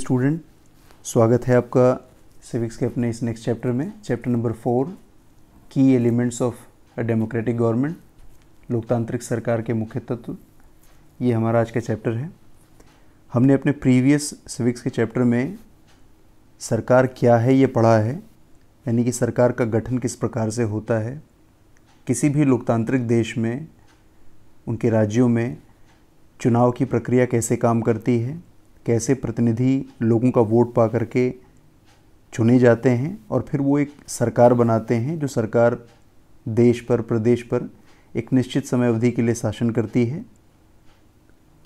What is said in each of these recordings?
student स्वागत है आपका सिविक्स के अपने इस नेक्स्ट चैप्टर में चैप्टर नंबर फोर की elements of a democratic government लोकतांत्रिक सरकार के मुख्य तत्व ये हमारा आज का चैप्टर है हमने अपने प्रीवियस सिविक्स के चैप्टर में सरकार क्या है ये पढ़ा है यानी कि सरकार का गठन किस प्रकार से होता है किसी भी लोकतांत्रिक देश में उनके राज्यों में चुनाव की प्रक्रिया कैसे काम करती है कैसे प्रतिनिधि लोगों का वोट पा करके चुने जाते हैं और फिर वो एक सरकार बनाते हैं जो सरकार देश पर प्रदेश पर एक निश्चित समय अवधि के लिए शासन करती है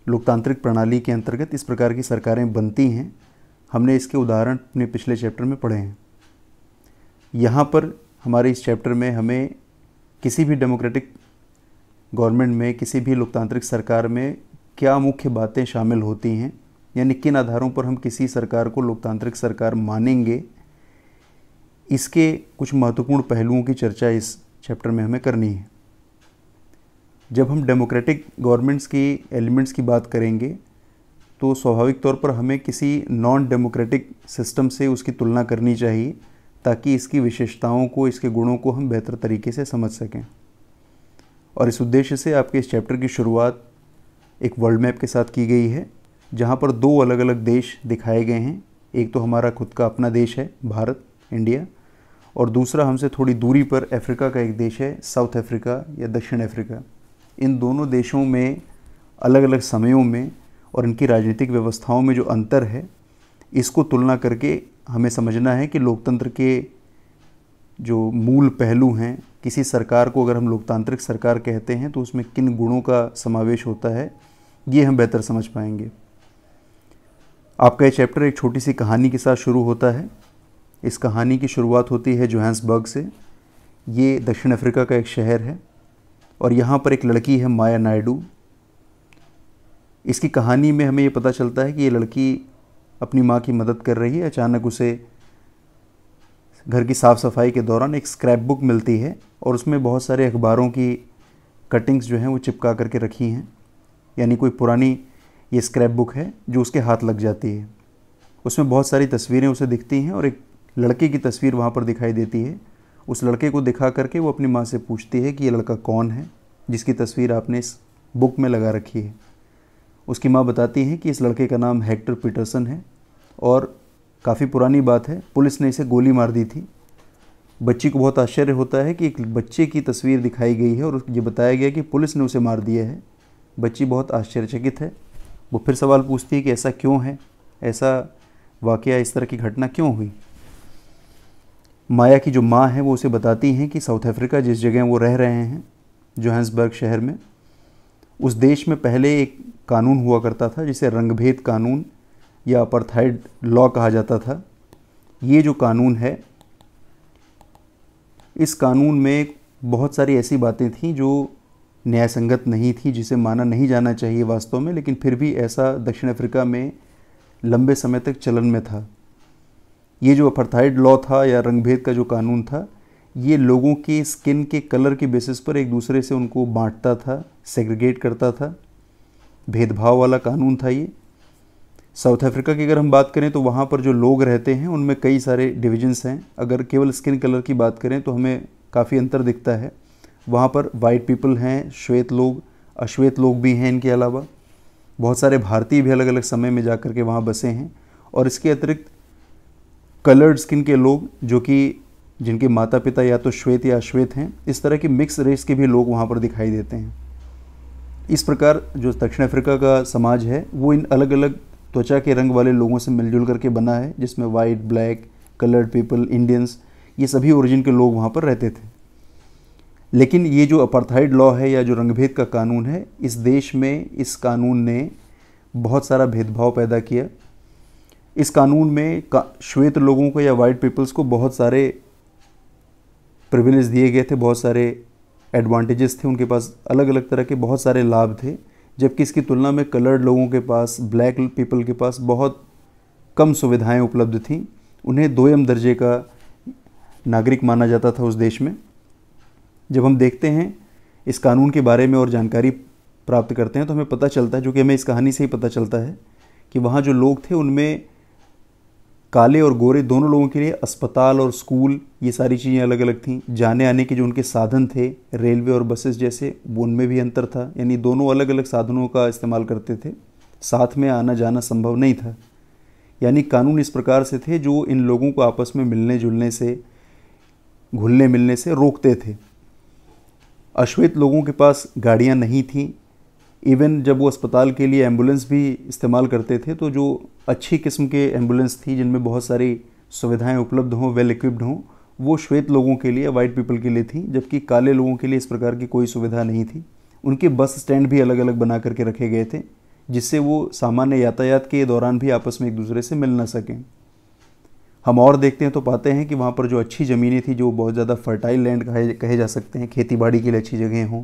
लोकतांत्रिक प्रणाली के अंतर्गत इस प्रकार की सरकारें बनती हैं हमने इसके उदाहरण अपने पिछले चैप्टर में पढ़े हैं यहाँ पर हमारे इस चैप्टर में हमें किसी भी डेमोक्रेटिक गवर्नमेंट में किसी भी लोकतांत्रिक सरकार में क्या मुख्य बातें शामिल होती हैं यानी किन आधारों पर हम किसी सरकार को लोकतांत्रिक सरकार मानेंगे इसके कुछ महत्वपूर्ण पहलुओं की चर्चा इस चैप्टर में हमें करनी है जब हम डेमोक्रेटिक गवर्नमेंट्स की एलिमेंट्स की बात करेंगे तो स्वाभाविक तौर पर हमें किसी नॉन डेमोक्रेटिक सिस्टम से उसकी तुलना करनी चाहिए ताकि इसकी विशेषताओं को इसके गुणों को हम बेहतर तरीके से समझ सकें और इस उद्देश्य से आपके इस चैप्टर की शुरुआत एक वर्ल्ड मैप के साथ की गई है जहाँ पर दो अलग अलग देश दिखाए गए हैं एक तो हमारा खुद का अपना देश है भारत इंडिया और दूसरा हमसे थोड़ी दूरी पर अफ्रीका का एक देश है साउथ अफ्रीका या दक्षिण अफ्रीका इन दोनों देशों में अलग अलग समयों में और इनकी राजनीतिक व्यवस्थाओं में जो अंतर है इसको तुलना करके हमें समझना है कि लोकतंत्र के जो मूल पहलू हैं किसी सरकार को अगर हम लोकतांत्रिक सरकार कहते हैं तो उसमें किन गुणों का समावेश होता है ये हम बेहतर समझ पाएंगे आपका ये चैप्टर एक छोटी सी कहानी के साथ शुरू होता है इस कहानी की शुरुआत होती है जोहान्सबर्ग से ये दक्षिण अफ्रीका का एक शहर है और यहाँ पर एक लड़की है माया नायडू इसकी कहानी में हमें ये पता चलता है कि ये लड़की अपनी माँ की मदद कर रही है अचानक उसे घर की साफ़ सफाई के दौरान एक स्क्रैप बुक मिलती है और उसमें बहुत सारे अखबारों की कटिंग्स जो हैं वो चिपका करके रखी हैं यानी कोई पुरानी ये स्क्रैप बुक है जो उसके हाथ लग जाती है उसमें बहुत सारी तस्वीरें उसे दिखती हैं और एक लड़के की तस्वीर वहाँ पर दिखाई देती है उस लड़के को दिखा करके वो अपनी माँ से पूछती है कि ये लड़का कौन है जिसकी तस्वीर आपने इस बुक में लगा रखी है उसकी माँ बताती है कि इस लड़के का नाम हेक्टर पीटरसन है और काफ़ी पुरानी बात है पुलिस ने इसे गोली मार दी थी बच्ची को बहुत आश्चर्य होता है कि एक बच्चे की तस्वीर दिखाई गई है और ये बताया गया कि पुलिस ने उसे मार दिया है बच्ची बहुत आश्चर्यचकित है वो फिर सवाल पूछती है कि ऐसा क्यों है ऐसा वाक़ इस तरह की घटना क्यों हुई माया की जो माँ है वो उसे बताती हैं कि साउथ अफ्रीका जिस जगह वो रह रहे हैं जोहन्सबर्ग शहर में उस देश में पहले एक कानून हुआ करता था जिसे रंगभेद कानून या अपरथाइड लॉ कहा जाता था ये जो कानून है इस कानून में बहुत सारी ऐसी बातें थीं जो न्याय संगत नहीं थी जिसे माना नहीं जाना चाहिए वास्तव में लेकिन फिर भी ऐसा दक्षिण अफ्रीका में लंबे समय तक चलन में था ये जो अपरथाइड लॉ था या रंगभेद का जो कानून था ये लोगों के स्किन के कलर के बेसिस पर एक दूसरे से उनको बांटता था सेग्रीगेट करता था भेदभाव वाला कानून था ये साउथ अफ्रीका की अगर हम बात करें तो वहाँ पर जो लोग रहते हैं उनमें कई सारे डिविजन्स हैं अगर केवल स्किन कलर की बात करें तो हमें काफ़ी अंतर दिखता है वहाँ पर वाइट पीपल हैं श्वेत लोग अश्वेत लोग भी हैं इनके अलावा बहुत सारे भारतीय भी अलग अलग समय में जा कर के वहाँ बसे हैं और इसके अतिरिक्त कलर्ड स्किन के लोग जो कि जिनके माता पिता या तो श्वेत या अश्वेत हैं इस तरह के मिक्स रेस के भी लोग वहाँ पर दिखाई देते हैं इस प्रकार जो दक्षिण अफ्रीका का समाज है वो इन अलग अलग त्वचा के रंग वाले लोगों से मिलजुल करके बना है जिसमें white black coloured people Indians ये सभी ओरिजिन के लोग वहाँ पर रहते थे लेकिन ये जो अपरथाइड लॉ है या जो रंगभेद का कानून है इस देश में इस कानून ने बहुत सारा भेदभाव पैदा किया इस कानून में का, श्वेत लोगों को या वाइट पीपल्स को बहुत सारे प्रिविलेज दिए गए थे बहुत सारे एडवांटेजेस थे उनके पास अलग अलग तरह के बहुत सारे लाभ थे जबकि इसकी तुलना में कलर्ड लोगों के पास ब्लैक पीपल के पास बहुत कम सुविधाएं उपलब्ध थीं उन्हें दोयम दर्जे का नागरिक माना जाता था उस देश में जब हम देखते हैं इस कानून के बारे में और जानकारी प्राप्त करते हैं तो हमें पता चलता है जो कि हमें इस कहानी से ही पता चलता है कि वहाँ जो लोग थे उनमें काले और गोरे दोनों लोगों के लिए अस्पताल और स्कूल ये सारी चीज़ें अलग अलग थीं जाने आने के जो उनके साधन थे रेलवे और बसेस जैसे उनमें भी अंतर था यानी दोनों अलग अलग साधनों का इस्तेमाल करते थे साथ में आना जाना संभव नहीं था यानी कानून इस प्रकार से थे जो इन लोगों को आपस में मिलने जुलने से घुलने मिलने से रोकते थे अश्वेत लोगों के पास गाड़ियाँ नहीं थीं इवन जब वो अस्पताल के लिए एम्बुलेंस भी इस्तेमाल करते थे तो जो अच्छी किस्म के एम्बुलेंस थी जिनमें बहुत सारी सुविधाएं उपलब्ध हों वेल इक्विप्ड हों वो श्वेत लोगों के लिए वाइट पीपल के लिए थी जबकि काले लोगों के लिए इस प्रकार की कोई सुविधा नहीं थी उनके बस स्टैंड भी अलग अलग बना करके रखे गए थे जिससे वो सामान्य यातायात के दौरान भी आपस में एक दूसरे से मिल ना सकें हम और देखते हैं तो पाते हैं कि वहाँ पर जो अच्छी ज़मीनें थी जो बहुत ज़्यादा फर्टाइल लैंड कहे कहे जा सकते हैं खेती बाड़ी के लिए अच्छी जगहें हों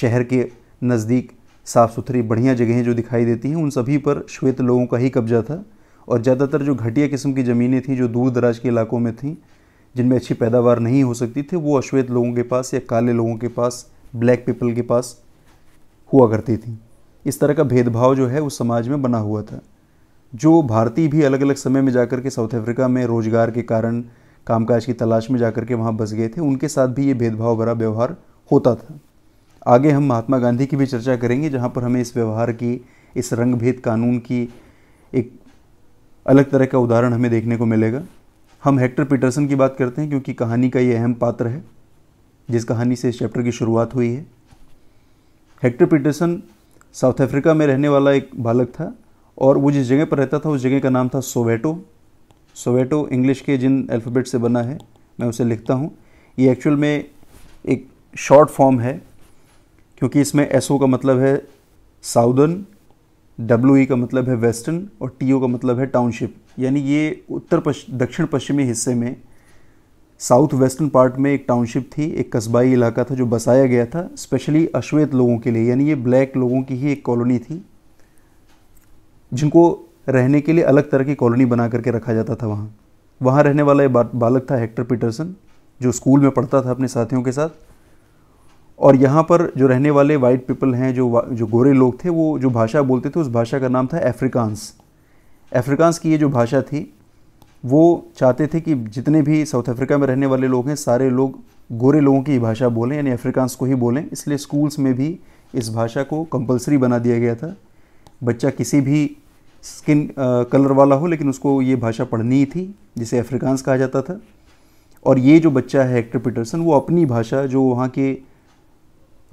शहर के नज़दीक साफ़ सुथरी बढ़िया जगहें जो दिखाई देती हैं उन सभी पर श्वेत लोगों का ही कब्जा था और ज़्यादातर जो घटिया किस्म की ज़मीनें थीं जो दूर दराज के इलाकों में थीं जिनमें अच्छी पैदावार नहीं हो सकती थी वो अश्वेत लोगों के पास या काले लोगों के पास ब्लैक पीपल के पास हुआ करती थी इस तरह का भेदभाव जो है उस समाज में बना हुआ था जो भारतीय भी अलग अलग समय में जाकर के साउथ अफ्रीका में रोजगार के कारण कामकाज की तलाश में जाकर के वहाँ बस गए थे उनके साथ भी ये भेदभाव भरा व्यवहार होता था आगे हम महात्मा गांधी की भी चर्चा करेंगे जहाँ पर हमें इस व्यवहार की इस रंग भेद कानून की एक अलग तरह का उदाहरण हमें देखने को मिलेगा हम हेक्टर पीटरसन की बात करते हैं क्योंकि कहानी का ये अहम पात्र है जिस कहानी से इस चैप्टर की शुरुआत हुई है हेक्टर पीटरसन साउथ अफ्रीका में रहने वाला एक बालक था और वो जिस जगह पर रहता था उस जगह का नाम था सोवेटो सोवेटो इंग्लिश के जिन अल्फ़ाबेट से बना है मैं उसे लिखता हूँ ये एक्चुअल में एक शॉर्ट फॉर्म है क्योंकि इसमें एस का मतलब है साउदर्न डब्ल्यू e का मतलब है वेस्टर्न और टी का मतलब है टाउनशिप यानी ये उत्तर पश, दक्षिण पश्चिमी हिस्से में साउथ वेस्टर्न पार्ट में एक टाउनशिप थी एक कस्बाई इलाका था जो बसाया गया था स्पेशली अश्वेत लोगों के लिए यानी ये ब्लैक लोगों की ही एक कॉलोनी थी जिनको रहने के लिए अलग तरह की कॉलोनी बना करके रखा जाता था वहाँ वहाँ रहने वाला एक बालक था हेक्टर पीटरसन जो स्कूल में पढ़ता था अपने साथियों के साथ और यहाँ पर जो रहने वाले वाइट पीपल हैं जो जो गोरे लोग थे वो जो भाषा बोलते थे उस भाषा का नाम था अफ्रीकांस अफ्रीकांस की ये जो भाषा थी वो चाहते थे कि जितने भी साउथ अफ्रीका में रहने वाले लोग हैं सारे लोग गोरे लोगों की भाषा बोलें यानी अफ्रीकांस को ही बोलें इसलिए स्कूल्स में भी इस भाषा को कंपलसरी बना दिया गया था बच्चा किसी भी स्किन कलर वाला हो लेकिन उसको ये भाषा पढ़नी ही थी जिसे अफ्रीकांस कहा जाता था और ये जो बच्चा है हेक्टर पीटरसन वो अपनी भाषा जो वहाँ के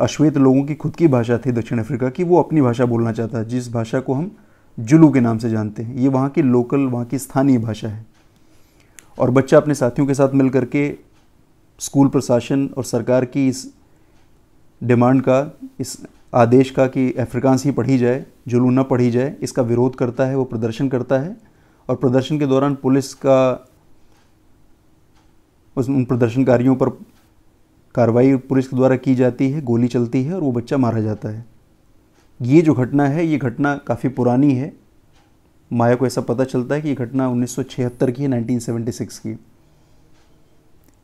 अश्वेत लोगों की खुद की भाषा थी दक्षिण अफ्रीका की वो अपनी भाषा बोलना चाहता है जिस भाषा को हम जुलू के नाम से जानते हैं ये वहाँ की लोकल वहाँ की स्थानीय भाषा है और बच्चा अपने साथियों के साथ मिल करके स्कूल प्रशासन और सरकार की इस डिमांड का इस आदेश का कि अफ्रीकांस ही पढ़ी जाए जुलू न पढ़ी जाए इसका विरोध करता है वो प्रदर्शन करता है और प्रदर्शन के दौरान पुलिस का उस उन प्रदर्शनकारियों पर कार्रवाई पुलिस के द्वारा की जाती है गोली चलती है और वो बच्चा मारा जाता है ये जो घटना है ये घटना काफ़ी पुरानी है माया को ऐसा पता चलता है कि ये घटना 1976 की है 1976 की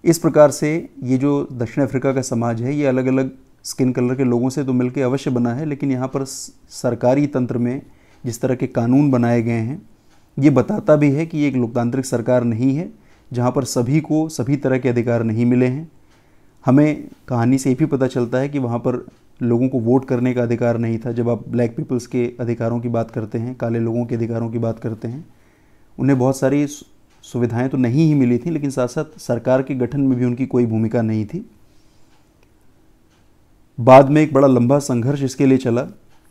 इस प्रकार से ये जो दक्षिण अफ्रीका का समाज है ये अलग अलग स्किन कलर के लोगों से तो मिलके अवश्य बना है लेकिन यहाँ पर सरकारी तंत्र में जिस तरह के कानून बनाए गए हैं ये बताता भी है कि ये एक लोकतांत्रिक सरकार नहीं है जहाँ पर सभी को सभी तरह के अधिकार नहीं मिले हैं हमें कहानी से ये भी पता चलता है कि वहाँ पर लोगों को वोट करने का अधिकार नहीं था जब आप ब्लैक पीपल्स के अधिकारों की बात करते हैं काले लोगों के अधिकारों की बात करते हैं उन्हें बहुत सारी सुविधाएं तो नहीं ही मिली थी लेकिन साथ साथ सरकार के गठन में भी उनकी कोई भूमिका नहीं थी बाद में एक बड़ा लंबा संघर्ष इसके लिए चला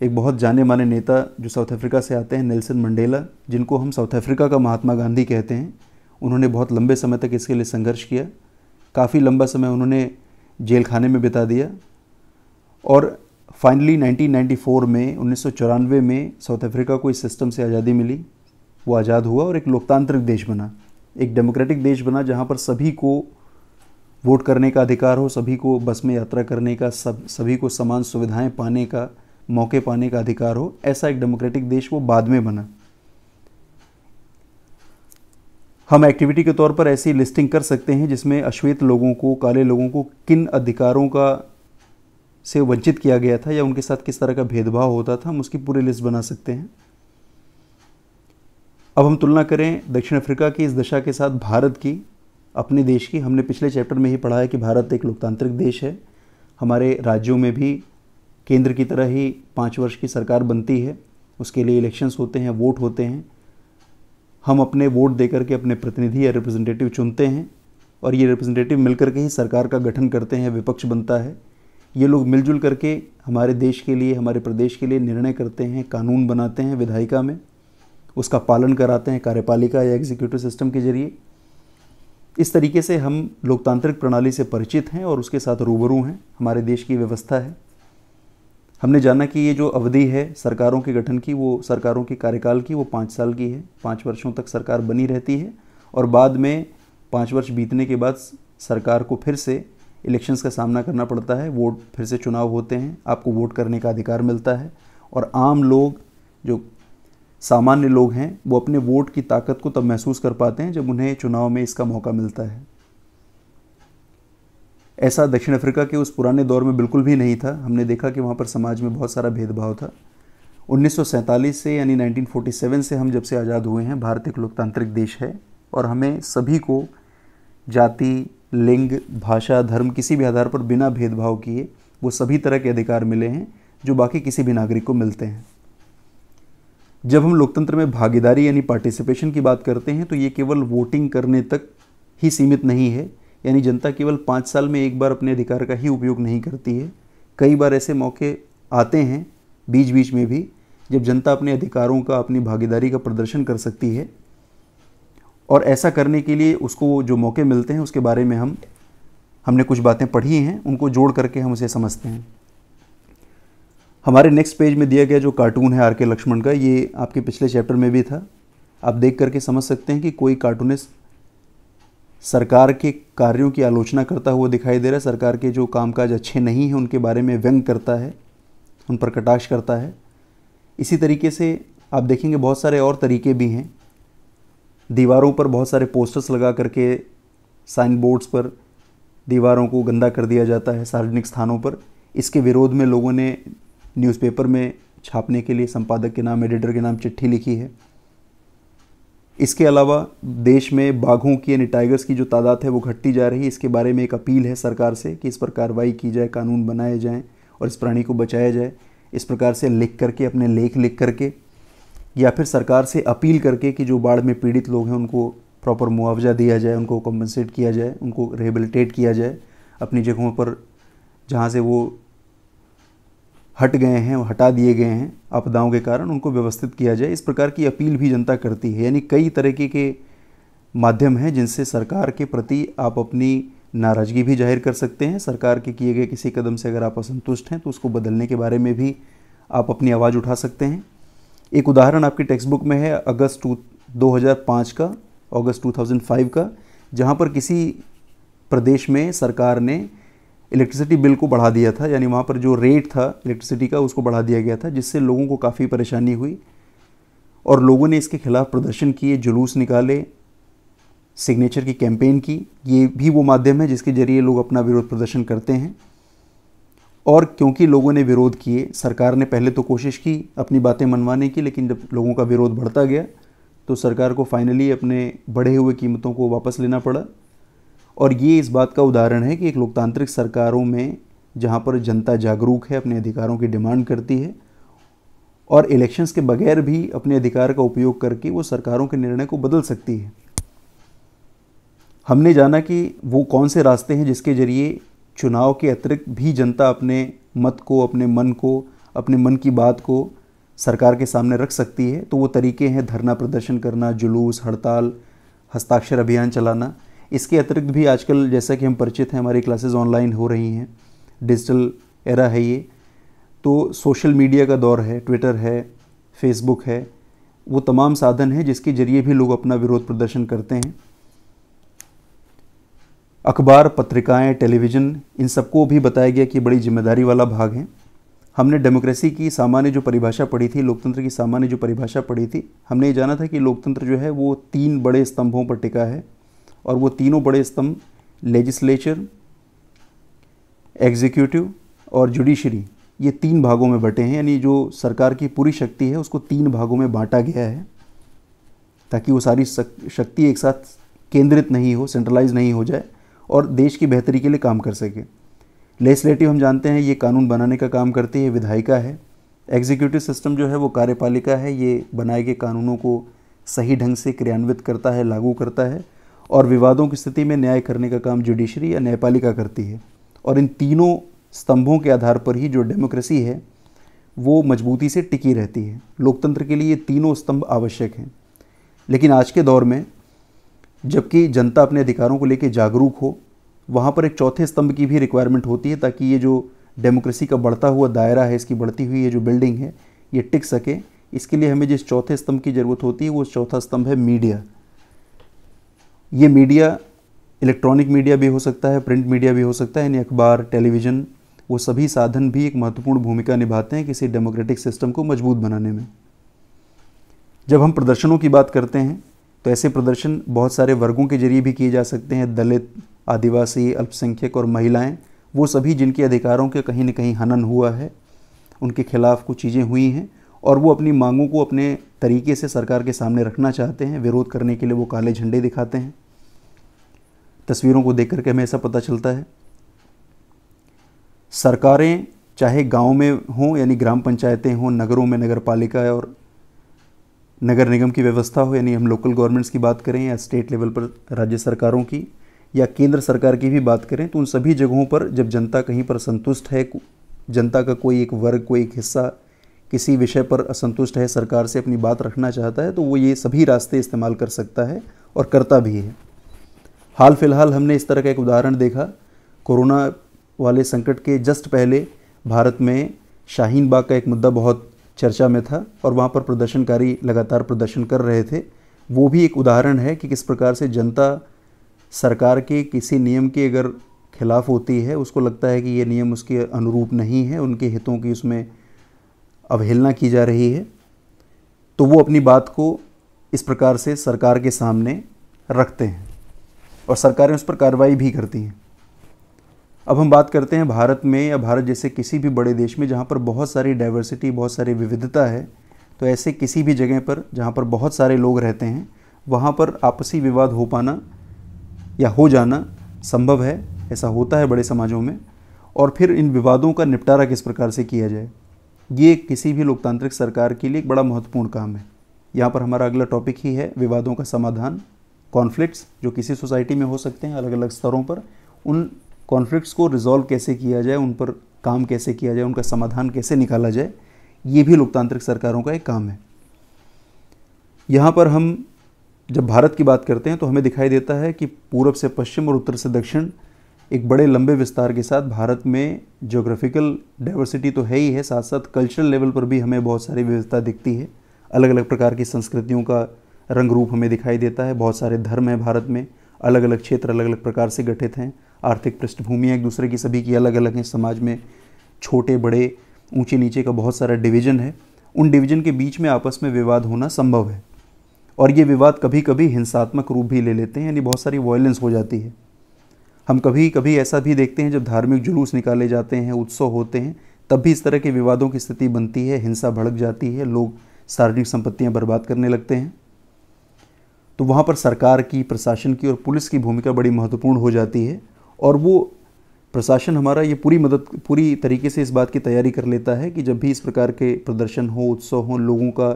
एक बहुत जाने माने नेता जो साउथ अफ्रीका से आते हैं नेल्सन मंडेला जिनको हम साउथ अफ्रीका का महात्मा गांधी कहते हैं उन्होंने बहुत लंबे समय तक इसके लिए संघर्ष किया काफ़ी लंबा समय उन्होंने जेल खाने में बिता दिया और फाइनली 1994 में उन्नीस में साउथ अफ्रीका को इस सिस्टम से आज़ादी मिली वो आज़ाद हुआ और एक लोकतांत्रिक देश बना एक डेमोक्रेटिक देश बना जहाँ पर सभी को वोट करने का अधिकार हो सभी को बस में यात्रा करने का सब सभी को समान सुविधाएं पाने का मौके पाने का अधिकार हो ऐसा एक डेमोक्रेटिक देश वो बाद में बना हम एक्टिविटी के तौर पर ऐसी लिस्टिंग कर सकते हैं जिसमें अश्वेत लोगों को काले लोगों को किन अधिकारों का से वंचित किया गया था या उनके साथ किस तरह का भेदभाव होता था हम उसकी पूरी लिस्ट बना सकते हैं अब हम तुलना करें दक्षिण अफ्रीका की इस दशा के साथ भारत की अपने देश की हमने पिछले चैप्टर में ही पढ़ा है कि भारत एक लोकतांत्रिक देश है हमारे राज्यों में भी केंद्र की तरह ही पाँच वर्ष की सरकार बनती है उसके लिए इलेक्शंस होते हैं वोट होते हैं हम अपने वोट दे करके अपने प्रतिनिधि या रिप्रेजेंटेटिव चुनते हैं और ये रिप्रेजेंटेटिव मिल के ही सरकार का गठन करते हैं विपक्ष बनता है ये लोग मिलजुल करके हमारे देश के लिए हमारे प्रदेश के लिए निर्णय करते हैं कानून बनाते हैं विधायिका में उसका पालन कराते हैं कार्यपालिका या एग्जीक्यूटिव सिस्टम के जरिए इस तरीके से हम लोकतांत्रिक प्रणाली से परिचित हैं और उसके साथ रूबरू हैं हमारे देश की व्यवस्था है हमने जाना कि ये जो अवधि है सरकारों के गठन की वो सरकारों के कार्यकाल की वो पाँच साल की है पाँच वर्षों तक सरकार बनी रहती है और बाद में पाँच वर्ष बीतने के बाद सरकार को फिर से इलेक्शंस का सामना करना पड़ता है वोट फिर से चुनाव होते हैं आपको वोट करने का अधिकार मिलता है और आम लोग जो सामान्य लोग हैं वो अपने वोट की ताकत को तब महसूस कर पाते हैं जब उन्हें चुनाव में इसका मौका मिलता है ऐसा दक्षिण अफ्रीका के उस पुराने दौर में बिल्कुल भी नहीं था हमने देखा कि वहाँ पर समाज में बहुत सारा भेदभाव था 1947 से यानी 1947 से हम जब से आज़ाद हुए हैं भारत एक लोकतांत्रिक देश है और हमें सभी को जाति लिंग भाषा धर्म किसी भी आधार पर बिना भेदभाव किए वो सभी तरह के अधिकार मिले हैं जो बाकी किसी भी नागरिक को मिलते हैं जब हम लोकतंत्र में भागीदारी यानी पार्टिसिपेशन की बात करते हैं तो ये केवल वोटिंग करने तक ही सीमित नहीं है यानी जनता केवल पाँच साल में एक बार अपने अधिकार का ही उपयोग नहीं करती है कई बार ऐसे मौके आते हैं बीच बीच में भी जब जनता अपने अधिकारों का अपनी भागीदारी का प्रदर्शन कर सकती है और ऐसा करने के लिए उसको जो मौके मिलते हैं उसके बारे में हम हमने कुछ बातें पढ़ी हैं उनको जोड़ करके हम उसे समझते हैं हमारे नेक्स्ट पेज में दिया गया जो कार्टून है आर के लक्ष्मण का ये आपके पिछले चैप्टर में भी था आप देख करके समझ सकते हैं कि कोई कार्टूनिस्ट सरकार के कार्यों की आलोचना करता हुआ दिखाई दे रहा है सरकार के जो कामकाज अच्छे नहीं हैं उनके बारे में व्यंग करता है उन पर कटाक्ष करता है इसी तरीके से आप देखेंगे बहुत सारे और तरीके भी हैं दीवारों पर बहुत सारे पोस्टर्स लगा करके साइन बोर्ड्स पर दीवारों को गंदा कर दिया जाता है सार्वजनिक स्थानों पर इसके विरोध में लोगों ने न्यूज़पेपर में छापने के लिए संपादक के नाम एडिटर के नाम चिट्ठी लिखी है इसके अलावा देश में बाघों की यानी टाइगर्स की जो तादाद है वो घटती जा रही है इसके बारे में एक अपील है सरकार से कि इस पर कार्रवाई की जाए कानून बनाए जाएँ और इस प्राणी को बचाया जाए इस प्रकार से लिख करके अपने लेख लिख करके या फिर सरकार से अपील करके कि जो बाढ़ में पीड़ित लोग हैं उनको प्रॉपर मुआवजा दिया जाए उनको कॉम्पनसेट किया जाए उनको रिहेबिलिटेट किया जाए अपनी जगहों पर जहाँ से वो हट गए हैं हटा दिए गए हैं आपदाओं के कारण उनको व्यवस्थित किया जाए इस प्रकार की अपील भी जनता करती है यानी कई तरीके के माध्यम हैं जिनसे सरकार के प्रति आप अपनी नाराज़गी भी जाहिर कर सकते हैं सरकार के किए गए किसी कदम से अगर आप असंतुष्ट हैं तो उसको बदलने के बारे में भी आप अपनी आवाज़ उठा सकते हैं एक उदाहरण आपकी टेक्स्ट बुक में है अगस्त टू का अगस्त 2005 का जहाँ पर किसी प्रदेश में सरकार ने इलेक्ट्रिसिटी बिल को बढ़ा दिया था यानी वहाँ पर जो रेट था इलेक्ट्रिसिटी का उसको बढ़ा दिया गया था जिससे लोगों को काफ़ी परेशानी हुई और लोगों ने इसके खिलाफ प्रदर्शन किए जुलूस निकाले सिग्नेचर की कैंपेन की ये भी वो माध्यम है जिसके जरिए लोग अपना विरोध प्रदर्शन करते हैं और क्योंकि लोगों ने विरोध किए सरकार ने पहले तो कोशिश की अपनी बातें मनवाने की लेकिन जब लोगों का विरोध बढ़ता गया तो सरकार को फाइनली अपने बढ़े हुए कीमतों को वापस लेना पड़ा और ये इस बात का उदाहरण है कि एक लोकतांत्रिक सरकारों में जहाँ पर जनता जागरूक है अपने अधिकारों की डिमांड करती है और इलेक्शंस के बगैर भी अपने अधिकार का उपयोग करके वो सरकारों के निर्णय को बदल सकती है हमने जाना कि वो कौन से रास्ते हैं जिसके जरिए चुनाव के अतिरिक्त भी जनता अपने मत को अपने मन को अपने मन की बात को सरकार के सामने रख सकती है तो वो तरीके हैं धरना प्रदर्शन करना जुलूस हड़ताल हस्ताक्षर अभियान चलाना इसके अतिरिक्त भी आजकल जैसा कि हम परिचित हैं हमारी क्लासेस ऑनलाइन हो रही हैं डिजिटल एरा है ये तो सोशल मीडिया का दौर है ट्विटर है फेसबुक है वो तमाम साधन हैं जिसके जरिए भी लोग अपना विरोध प्रदर्शन करते हैं अखबार पत्रिकाएं टेलीविज़न इन सबको भी बताया गया कि बड़ी जिम्मेदारी वाला भाग है हमने डेमोक्रेसी की सामान्य जो परिभाषा पढ़ी थी लोकतंत्र की सामान्य जो परिभाषा पढ़ी थी हमने ये जाना था कि लोकतंत्र जो है वो तीन बड़े स्तंभों पर टिका है और वो तीनों बड़े स्तंभ लेजिस्लेचर एग्जीक्यूटिव और जुडिशरी ये तीन भागों में बटे हैं यानी जो सरकार की पूरी शक्ति है उसको तीन भागों में बांटा गया है ताकि वो सारी शक्ति एक साथ केंद्रित नहीं हो सेंट्रलाइज नहीं हो जाए और देश की बेहतरी के लिए काम कर सके लेजिस्लेटिव हम जानते हैं ये कानून बनाने का काम करती है विधायिका है एग्जीक्यूटिव सिस्टम जो है वो कार्यपालिका है ये बनाए गए कानूनों को सही ढंग से क्रियान्वित करता है लागू करता है और विवादों की स्थिति में न्याय करने का काम जुडिशरी या न्यायपालिका करती है और इन तीनों स्तंभों के आधार पर ही जो डेमोक्रेसी है वो मजबूती से टिकी रहती है लोकतंत्र के लिए ये तीनों स्तंभ आवश्यक हैं लेकिन आज के दौर में जबकि जनता अपने अधिकारों को लेकर जागरूक हो वहाँ पर एक चौथे स्तंभ की भी रिक्वायरमेंट होती है ताकि ये जो डेमोक्रेसी का बढ़ता हुआ दायरा है इसकी बढ़ती हुई ये जो बिल्डिंग है ये टिक सके इसके लिए हमें जिस चौथे स्तंभ की ज़रूरत होती है वो चौथा स्तंभ है मीडिया ये मीडिया इलेक्ट्रॉनिक मीडिया भी हो सकता है प्रिंट मीडिया भी हो सकता है यानी अखबार टेलीविज़न वो सभी साधन भी एक महत्वपूर्ण भूमिका निभाते हैं किसी डेमोक्रेटिक सिस्टम को मजबूत बनाने में जब हम प्रदर्शनों की बात करते हैं तो ऐसे प्रदर्शन बहुत सारे वर्गों के जरिए भी किए जा सकते हैं दलित आदिवासी अल्पसंख्यक और महिलाएं वो सभी जिनके अधिकारों के कहीं ना कहीं हनन हुआ है उनके खिलाफ कुछ चीज़ें हुई हैं और वो अपनी मांगों को अपने तरीके से सरकार के सामने रखना चाहते हैं विरोध करने के लिए वो काले झंडे दिखाते हैं तस्वीरों को देख करके हमें ऐसा पता चलता है सरकारें चाहे गांव में हों यानी ग्राम पंचायतें हों नगरों में नगर पालिका और नगर निगम की व्यवस्था हो यानी हम लोकल गवर्नमेंट्स की बात करें या स्टेट लेवल पर राज्य सरकारों की या केंद्र सरकार की भी बात करें तो उन सभी जगहों पर जब जनता कहीं पर संतुष्ट है जनता का कोई एक वर्ग कोई एक हिस्सा किसी विषय पर असंतुष्ट है सरकार से अपनी बात रखना चाहता है तो वो ये सभी रास्ते इस्तेमाल कर सकता है और करता भी है हाल फिलहाल हमने इस तरह का एक उदाहरण देखा कोरोना वाले संकट के जस्ट पहले भारत में शाहीन बाग का एक मुद्दा बहुत चर्चा में था और वहाँ पर प्रदर्शनकारी लगातार प्रदर्शन कर रहे थे वो भी एक उदाहरण है कि किस प्रकार से जनता सरकार के किसी नियम के अगर खिलाफ़ होती है उसको लगता है कि ये नियम उसके अनुरूप नहीं है उनके हितों की उसमें अवहेलना की जा रही है तो वो अपनी बात को इस प्रकार से सरकार के सामने रखते हैं और सरकारें उस पर कार्रवाई भी करती हैं अब हम बात करते हैं भारत में या भारत जैसे किसी भी बड़े देश में जहाँ पर बहुत सारी डाइवर्सिटी बहुत सारी विविधता है तो ऐसे किसी भी जगह पर जहाँ पर बहुत सारे लोग रहते हैं वहाँ पर आपसी विवाद हो पाना या हो जाना संभव है ऐसा होता है बड़े समाजों में और फिर इन विवादों का निपटारा किस प्रकार से किया जाए ये किसी भी लोकतांत्रिक सरकार के लिए एक बड़ा महत्वपूर्ण काम है यहाँ पर हमारा अगला टॉपिक ही है विवादों का समाधान कॉन्फ्लिक्ट्स जो किसी सोसाइटी में हो सकते हैं अलग अलग स्तरों पर उन कॉन्फ्लिक्ट्स को रिजॉल्व कैसे किया जाए उन पर काम कैसे किया जाए उनका समाधान कैसे निकाला जाए ये भी लोकतांत्रिक सरकारों का एक काम है यहाँ पर हम जब भारत की बात करते हैं तो हमें दिखाई देता है कि पूरब से पश्चिम और उत्तर से दक्षिण एक बड़े लंबे विस्तार के साथ भारत में जोग्राफिकल डाइवर्सिटी तो है ही है साथ साथ कल्चरल लेवल पर भी हमें बहुत सारी विविधता दिखती है अलग अलग प्रकार की संस्कृतियों का रंग रूप हमें दिखाई देता है बहुत सारे धर्म हैं भारत में अलग अलग क्षेत्र अलग अलग प्रकार से गठित हैं आर्थिक पृष्ठभूमियाँ एक दूसरे की सभी की अलग अलग हैं समाज में छोटे बड़े ऊंचे नीचे का बहुत सारा डिवीज़न है उन डिवीज़न के बीच में आपस में विवाद होना संभव है और ये विवाद कभी कभी हिंसात्मक रूप भी ले लेते हैं यानी बहुत सारी वायलेंस हो जाती है हम कभी कभी ऐसा भी देखते हैं जब धार्मिक जुलूस निकाले जाते हैं उत्सव होते हैं तब भी इस तरह के विवादों की स्थिति बनती है हिंसा भड़क जाती है लोग सार्वजनिक संपत्तियां बर्बाद करने लगते हैं तो वहाँ पर सरकार की प्रशासन की और पुलिस की भूमिका बड़ी महत्वपूर्ण हो जाती है और वो प्रशासन हमारा ये पूरी मदद पूरी तरीके से इस बात की तैयारी कर लेता है कि जब भी इस प्रकार के प्रदर्शन हो उत्सव हो लोगों का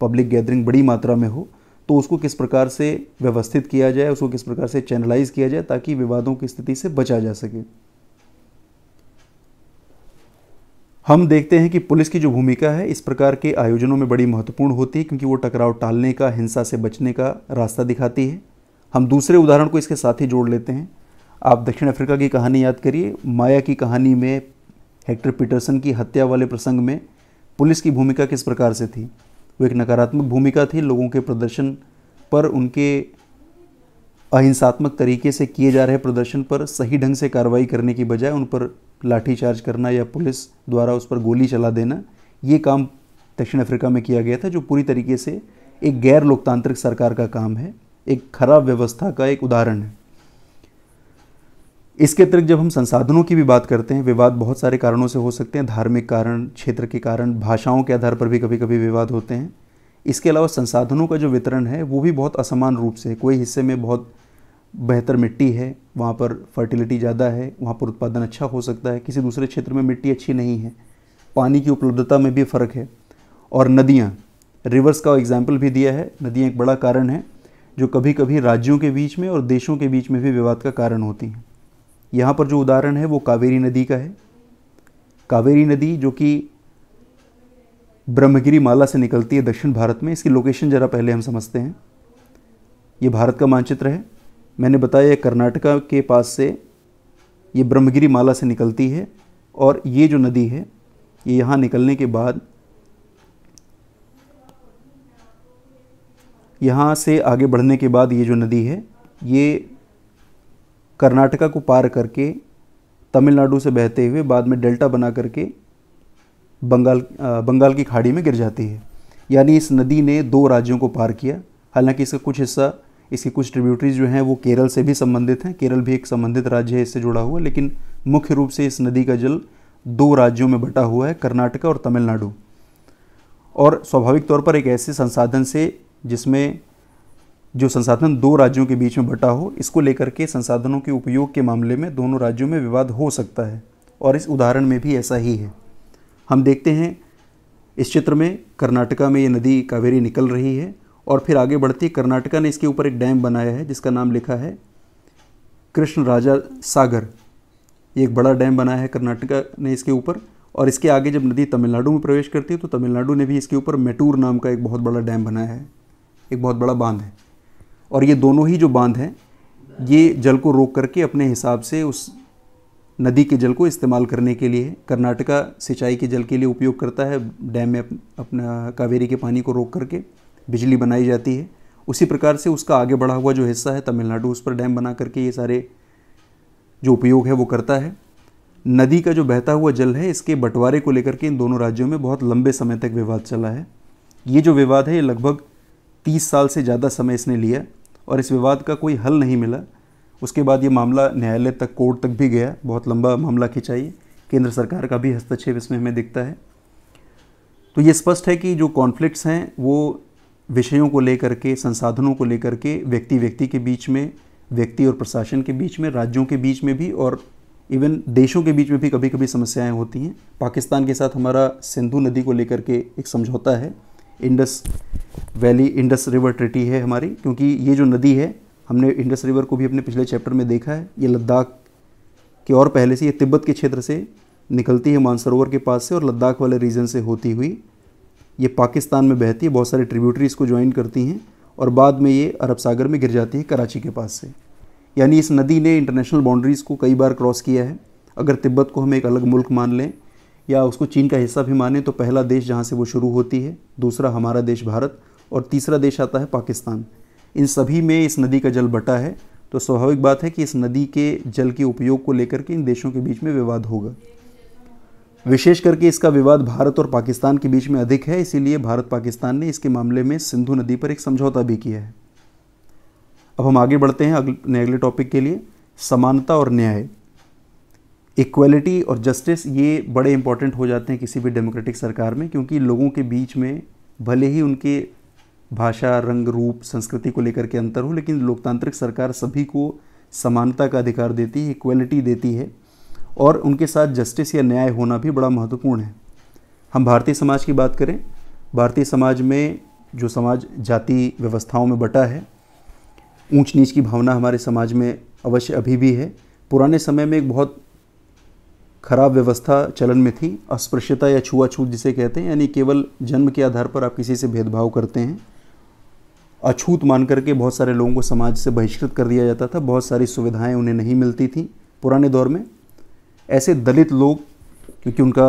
पब्लिक गैदरिंग बड़ी मात्रा में हो तो उसको किस प्रकार से व्यवस्थित किया जाए उसको किस प्रकार से चैनलाइज किया जाए ताकि विवादों की स्थिति से बचा जा सके हम देखते हैं कि पुलिस की जो भूमिका है इस प्रकार के आयोजनों में बड़ी महत्वपूर्ण होती है क्योंकि वो टकराव टालने का हिंसा से बचने का रास्ता दिखाती है हम दूसरे उदाहरण को इसके साथ ही जोड़ लेते हैं आप दक्षिण अफ्रीका की कहानी याद करिए माया की कहानी में हेक्टर पीटरसन की हत्या वाले प्रसंग में पुलिस की भूमिका किस प्रकार से थी वो एक नकारात्मक भूमिका थी लोगों के प्रदर्शन पर उनके अहिंसात्मक तरीके से किए जा रहे प्रदर्शन पर सही ढंग से कार्रवाई करने की बजाय उन पर लाठीचार्ज करना या पुलिस द्वारा उस पर गोली चला देना ये काम दक्षिण अफ्रीका में किया गया था जो पूरी तरीके से एक गैर लोकतांत्रिक सरकार का काम है एक खराब व्यवस्था का एक उदाहरण है इसके अतिरिक्त जब हम संसाधनों की भी बात करते हैं विवाद बहुत सारे कारणों से हो सकते हैं धार्मिक कारण क्षेत्र के कारण भाषाओं के आधार पर भी कभी कभी विवाद होते हैं इसके अलावा संसाधनों का जो वितरण है वो भी बहुत असमान रूप से कोई हिस्से में बहुत बेहतर मिट्टी है वहाँ पर फर्टिलिटी ज़्यादा है वहाँ पर उत्पादन अच्छा हो सकता है किसी दूसरे क्षेत्र में मिट्टी अच्छी नहीं है पानी की उपलब्धता में भी फ़र्क है और नदियाँ रिवर्स का एग्जाम्पल भी दिया है नदियाँ एक बड़ा कारण है जो कभी कभी राज्यों के बीच में और देशों के बीच में भी विवाद का कारण होती हैं यहाँ पर जो उदाहरण है वो कावेरी नदी का है कावेरी नदी जो कि ब्रह्मगिरी माला से निकलती है दक्षिण भारत में इसकी लोकेशन ज़रा पहले हम समझते हैं ये भारत का मानचित्र है मैंने बताया कर्नाटका के पास से ये ब्रह्मगिरी माला से निकलती है और ये जो नदी है ये यहाँ निकलने के बाद यहाँ से आगे बढ़ने के बाद ये जो नदी है ये कर्नाटका को पार करके तमिलनाडु से बहते हुए बाद में डेल्टा बना करके बंगाल बंगाल की खाड़ी में गिर जाती है यानी इस नदी ने दो राज्यों को पार किया हालांकि इसका कुछ हिस्सा इसकी कुछ ट्रिब्यूटरीज जो हैं वो केरल से भी संबंधित हैं केरल भी एक संबंधित राज्य है इससे जुड़ा हुआ लेकिन मुख्य रूप से इस नदी का जल दो राज्यों में बटा हुआ है कर्नाटका और तमिलनाडु और स्वाभाविक तौर पर एक ऐसे संसाधन से जिसमें जो संसाधन दो राज्यों के बीच में बटा हो इसको लेकर के संसाधनों के उपयोग के मामले में दोनों राज्यों में विवाद हो सकता है और इस उदाहरण में भी ऐसा ही है हम देखते हैं इस चित्र में कर्नाटका में ये नदी कावेरी निकल रही है और फिर आगे बढ़ती कर्नाटका ने इसके ऊपर एक डैम बनाया है जिसका नाम लिखा है कृष्ण राजा सागर ये एक बड़ा डैम बनाया है कर्नाटका ने इसके ऊपर और इसके आगे जब नदी तमिलनाडु में प्रवेश करती है तो तमिलनाडु ने भी इसके ऊपर मेटूर नाम का एक बहुत बड़ा डैम बनाया है एक बहुत बड़ा बांध है और ये दोनों ही जो बांध हैं ये जल को रोक करके अपने हिसाब से उस नदी के जल को इस्तेमाल करने के लिए कर्नाटका सिंचाई के जल के लिए उपयोग करता है डैम में अपना कावेरी के पानी को रोक करके बिजली बनाई जाती है उसी प्रकार से उसका आगे बढ़ा हुआ जो हिस्सा है तमिलनाडु उस पर डैम बना करके ये सारे जो उपयोग है वो करता है नदी का जो बहता हुआ जल है इसके बंटवारे को लेकर के इन दोनों राज्यों में बहुत लंबे समय तक विवाद चला है ये जो विवाद है ये लगभग तीस साल से ज़्यादा समय इसने लिया और इस विवाद का कोई हल नहीं मिला उसके बाद ये मामला न्यायालय तक कोर्ट तक भी गया बहुत लंबा मामला खिंचाई केंद्र सरकार का भी हस्तक्षेप इसमें हमें दिखता है तो ये स्पष्ट है कि जो कॉन्फ्लिक्ट्स हैं वो विषयों को लेकर के संसाधनों को लेकर के व्यक्ति व्यक्ति के बीच में व्यक्ति और प्रशासन के बीच में राज्यों के बीच में भी और इवन देशों के बीच में भी कभी कभी समस्याएं होती हैं पाकिस्तान के साथ हमारा सिंधु नदी को लेकर के एक समझौता है Indus valley Indus river treaty है हमारी क्योंकि ये जो नदी है हमने इंडस रिवर को भी अपने पिछले चैप्टर में देखा है ये लद्दाख के और पहले से ये तिब्बत के क्षेत्र से निकलती है मानसरोवर के पास से और लद्दाख वाले रीजन से होती हुई ये पाकिस्तान में बहती है बहुत सारे ट्रिब्यूटरीज को ज्वाइन करती हैं और बाद में ये अरब सागर में गिर जाती है कराची के पास से यानी इस नदी ने इंटरनेशनल बाउंड्रीज़ को कई बार क्रॉस किया है अगर तिब्बत को हम एक अलग मुल्क मान लें या उसको चीन का हिस्सा भी माने तो पहला देश जहाँ से वो शुरू होती है दूसरा हमारा देश भारत और तीसरा देश आता है पाकिस्तान इन सभी में इस नदी का जल बटा है तो स्वाभाविक बात है कि इस नदी के जल के उपयोग को लेकर के इन देशों के बीच में विवाद होगा विशेष करके इसका विवाद भारत और पाकिस्तान के बीच में अधिक है इसीलिए भारत पाकिस्तान ने इसके मामले में सिंधु नदी पर एक समझौता भी किया है अब हम आगे बढ़ते हैं अगले अगले टॉपिक के लिए समानता और न्याय इक्वलिटी और जस्टिस ये बड़े इंपॉर्टेंट हो जाते हैं किसी भी डेमोक्रेटिक सरकार में क्योंकि लोगों के बीच में भले ही उनके भाषा रंग रूप संस्कृति को लेकर के अंतर हो लेकिन लोकतांत्रिक सरकार सभी को समानता का अधिकार देती है इक्वलिटी देती है और उनके साथ जस्टिस या न्याय होना भी बड़ा महत्वपूर्ण है हम भारतीय समाज की बात करें भारतीय समाज में जो समाज जाति व्यवस्थाओं में बटा है ऊंच नीच की भावना हमारे समाज में अवश्य अभी भी है पुराने समय में एक बहुत खराब व्यवस्था चलन में थी अस्पृश्यता या छुआछूत जिसे कहते हैं यानी केवल जन्म के आधार पर आप किसी से भेदभाव करते हैं अछूत मान करके बहुत सारे लोगों को समाज से बहिष्कृत कर दिया जाता था बहुत सारी सुविधाएं उन्हें नहीं मिलती थी पुराने दौर में ऐसे दलित लोग क्योंकि उनका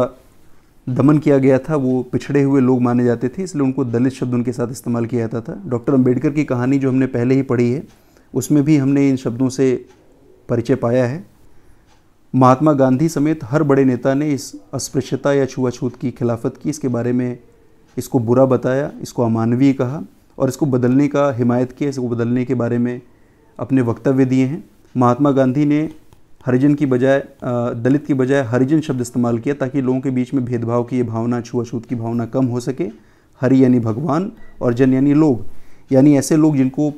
दमन किया गया था वो पिछड़े हुए लोग माने जाते थे इसलिए उनको दलित शब्द उनके साथ इस्तेमाल किया जाता था डॉक्टर अम्बेडकर की कहानी जो हमने पहले ही पढ़ी है उसमें भी हमने इन शब्दों से परिचय पाया है महात्मा गांधी समेत हर बड़े नेता ने इस अस्पृश्यता या छुआछूत की खिलाफत की इसके बारे में इसको बुरा बताया इसको अमानवीय कहा और इसको बदलने का हिमायत किया इसको बदलने के बारे में अपने वक्तव्य दिए हैं महात्मा गांधी ने हरिजन की बजाय दलित की बजाय हरिजन शब्द इस्तेमाल किया ताकि लोगों के बीच में भेदभाव की ये भावना छुआछूत की भावना कम हो सके हरि यानी भगवान और जन यानी लोग यानी ऐसे लोग जिनको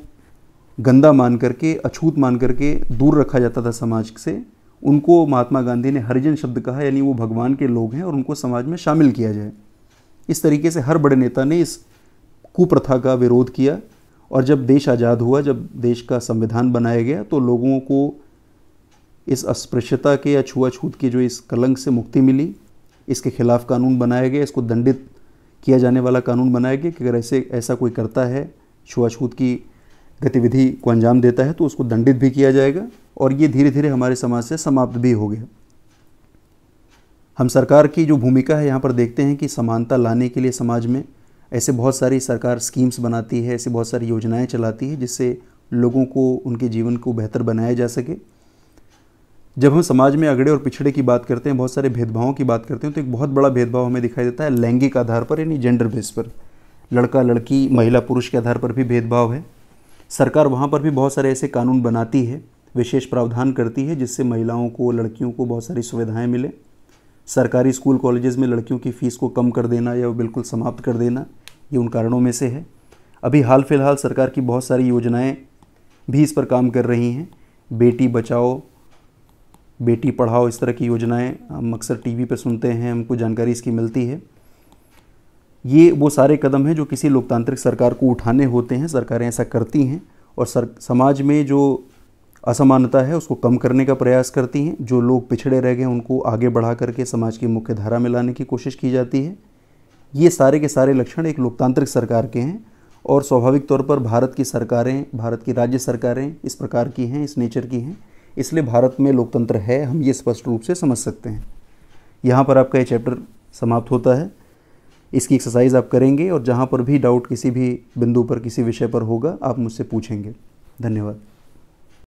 गंदा मान करके अछूत मान करके दूर रखा जाता था समाज से उनको महात्मा गांधी ने हरिजन शब्द कहा यानी वो भगवान के लोग हैं और उनको समाज में शामिल किया जाए इस तरीके से हर बड़े नेता ने इस कुप्रथा का विरोध किया और जब देश आज़ाद हुआ जब देश का संविधान बनाया गया तो लोगों को इस अस्पृश्यता के या छुआछूत के जो इस कलंक से मुक्ति मिली इसके खिलाफ कानून बनाया गया इसको दंडित किया जाने वाला कानून बनाया गया कि अगर ऐसे ऐसा कोई करता है छुआछूत की गतिविधि को अंजाम देता है तो उसको दंडित भी किया जाएगा और ये धीरे धीरे हमारे समाज से समाप्त भी हो गया हम सरकार की जो भूमिका है यहाँ पर देखते हैं कि समानता लाने के लिए समाज में ऐसे बहुत सारी सरकार स्कीम्स बनाती है ऐसी बहुत सारी योजनाएं चलाती है जिससे लोगों को उनके जीवन को बेहतर बनाया जा सके जब हम समाज में अगड़े और पिछड़े की बात करते हैं बहुत सारे भेदभावों की बात करते हैं तो एक बहुत बड़ा भेदभाव हमें दिखाई देता है लैंगिक आधार पर यानी जेंडर बेस पर लड़का लड़की महिला पुरुष के आधार पर भी भेदभाव है सरकार वहाँ पर भी बहुत सारे ऐसे कानून बनाती है विशेष प्रावधान करती है जिससे महिलाओं को लड़कियों को बहुत सारी सुविधाएं मिलें सरकारी स्कूल कॉलेजेस में लड़कियों की फ़ीस को कम कर देना या बिल्कुल समाप्त कर देना ये उन कारणों में से है अभी हाल फिलहाल सरकार की बहुत सारी योजनाएं भी इस पर काम कर रही हैं बेटी बचाओ बेटी पढ़ाओ इस तरह की योजनाएं हम अक्सर टीवी पर सुनते हैं हमको जानकारी इसकी मिलती है ये वो सारे कदम हैं जो किसी लोकतांत्रिक सरकार को उठाने होते हैं सरकारें ऐसा करती हैं और सर समाज में जो असमानता है उसको कम करने का प्रयास करती हैं जो लोग पिछड़े रह गए उनको आगे बढ़ा करके समाज की मुख्य धारा में लाने की कोशिश की जाती है ये सारे के सारे लक्षण एक लोकतांत्रिक सरकार के हैं और स्वाभाविक तौर पर भारत की सरकारें भारत की राज्य सरकारें इस प्रकार की हैं इस नेचर की हैं इसलिए भारत में लोकतंत्र है हम ये स्पष्ट रूप से समझ सकते हैं यहाँ पर आपका ये चैप्टर समाप्त होता है इसकी एक्सरसाइज आप करेंगे और जहाँ पर भी डाउट किसी भी बिंदु पर किसी विषय पर होगा आप मुझसे पूछेंगे धन्यवाद